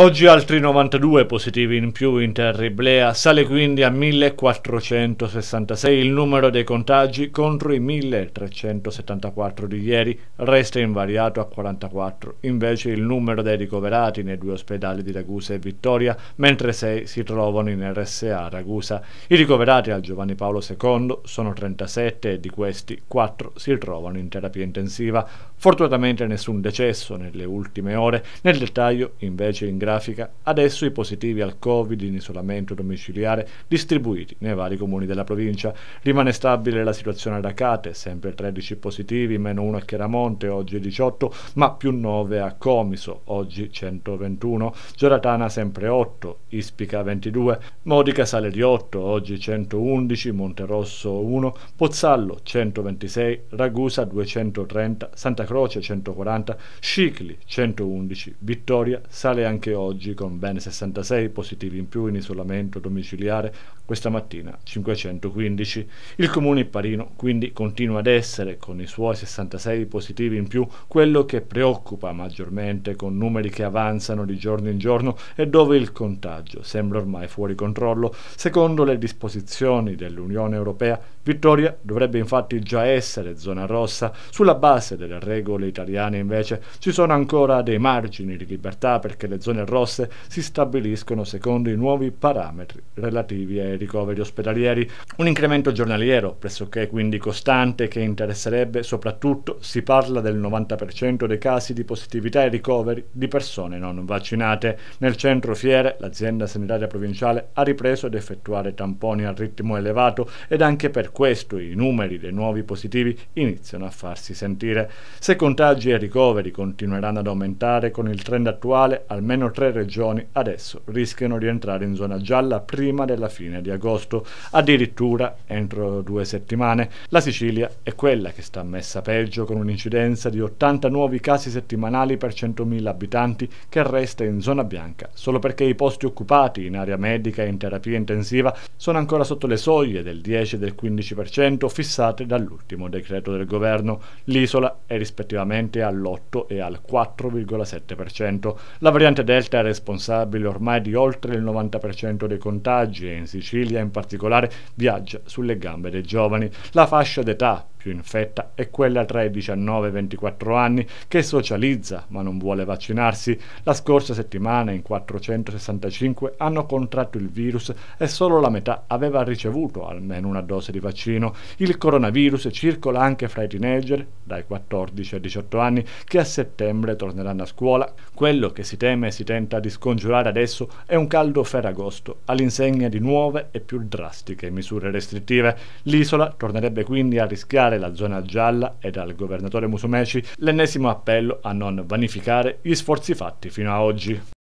Oggi altri 92 positivi in più in Terriblea, sale quindi a 1466 il numero dei contagi contro i 1374 di ieri, resta invariato a 44, invece il numero dei ricoverati nei due ospedali di Ragusa e Vittoria, mentre 6 si trovano in RSA Ragusa. I ricoverati al Giovanni Paolo II sono 37 e di questi 4 si trovano in terapia intensiva. Fortunatamente nessun decesso nelle ultime ore, nel dettaglio invece in grado grafica, adesso i positivi al Covid in isolamento domiciliare distribuiti nei vari comuni della provincia. Rimane stabile la situazione ad Acate, sempre 13 positivi, meno 1 a Chiaramonte, oggi 18, ma più 9 a Comiso, oggi 121, Gioratana sempre 8, Ispica 22, Modica sale di 8, oggi 111, Monterosso 1, Pozzallo 126, Ragusa 230, Santa Croce 140, Scicli 111, Vittoria sale anche 8 oggi con ben 66 positivi in più in isolamento domiciliare, questa mattina 515. Il comune parino quindi continua ad essere, con i suoi 66 positivi in più, quello che preoccupa maggiormente con numeri che avanzano di giorno in giorno e dove il contagio sembra ormai fuori controllo. Secondo le disposizioni dell'Unione Europea, Vittoria dovrebbe infatti già essere zona rossa. Sulla base delle regole italiane invece ci sono ancora dei margini di libertà perché le zone rosse si stabiliscono secondo i nuovi parametri relativi ai ricoveri ospedalieri. Un incremento giornaliero, pressoché quindi costante, che interesserebbe soprattutto, si parla del 90% dei casi di positività e ricoveri di persone non vaccinate. Nel centro fiere l'azienda sanitaria provinciale ha ripreso ad effettuare tamponi a ritmo elevato ed anche per questo i numeri dei nuovi positivi iniziano a farsi sentire. Se contagi e ricoveri continueranno ad aumentare con il trend attuale, almeno almeno tre regioni adesso rischiano di entrare in zona gialla prima della fine di agosto, addirittura entro due settimane. La Sicilia è quella che sta messa peggio con un'incidenza di 80 nuovi casi settimanali per 100.000 abitanti che resta in zona bianca solo perché i posti occupati in area medica e in terapia intensiva sono ancora sotto le soglie del 10 e del 15% fissate dall'ultimo decreto del governo. L'isola è rispettivamente all'8 e al 4,7%. La variante delta Delta è responsabile ormai di oltre il 90% dei contagi e in Sicilia in particolare viaggia sulle gambe dei giovani. La fascia d'età più infetta è quella tra i 19 e i 24 anni che socializza ma non vuole vaccinarsi. La scorsa settimana in 465 hanno contratto il virus e solo la metà aveva ricevuto almeno una dose di vaccino. Il coronavirus circola anche fra i teenager dai 14 ai 18 anni che a settembre torneranno a scuola. Quello che si teme e si tenta di scongiurare adesso è un caldo ferragosto all'insegna di nuove e più drastiche misure restrittive. L'isola tornerebbe quindi a rischiare dichiarare la zona gialla e dal governatore Musumeci l'ennesimo appello a non vanificare gli sforzi fatti fino a oggi.